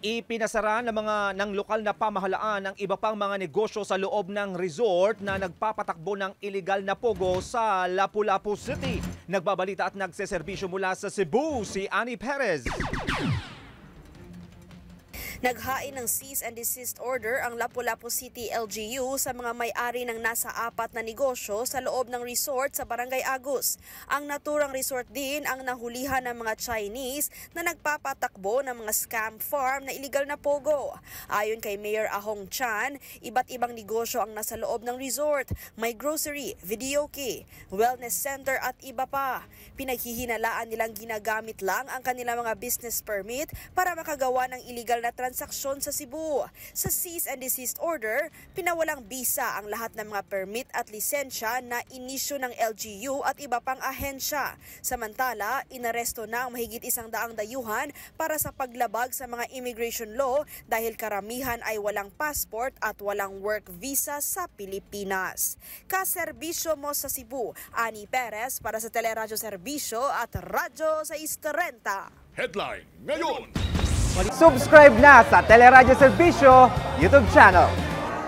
Ipinasara ng mga ng lokal na pamahalaan ang iba pang mga negosyo sa loob ng resort na nagpapatakbo ng ilegal na pogo sa Lapu-Lapu City. Nagbabalita at nagseserbisyo mula sa Cebu si Annie Perez. Naghain ng cease and desist order ang Lapu-Lapu City LGU sa mga may-ari ng nasa apat na negosyo sa loob ng resort sa Barangay Agus. Ang naturang resort din ang nahulihan ng mga Chinese na nagpapatakbo ng mga scam farm na iligal na pogo. Ayon kay Mayor Ahong Chan, iba't ibang negosyo ang nasa loob ng resort. May grocery, videoke, wellness center at iba pa. Pinaghihinalaan nilang ginagamit lang ang kanilang mga business permit para makagawa ng illegal na transaksyon transaksyon sa Cebu. Sa cease and desist order, pinawalang bisa ang lahat ng mga permit at lisensya na inisyo ng LGU at iba pang ahensya. Samantala, inaresto na ang mahigit isang daang dayuhan para sa paglabag sa mga immigration law dahil karamihan ay walang passport at walang work visa sa Pilipinas. Kaserbisyo mo sa Cebu, Ani Perez para sa Teleradyo Serbisyo at Radyo 630. Istorenta. Headline ngayon! Subscribe na sa Teleradio Servisyo YouTube channel.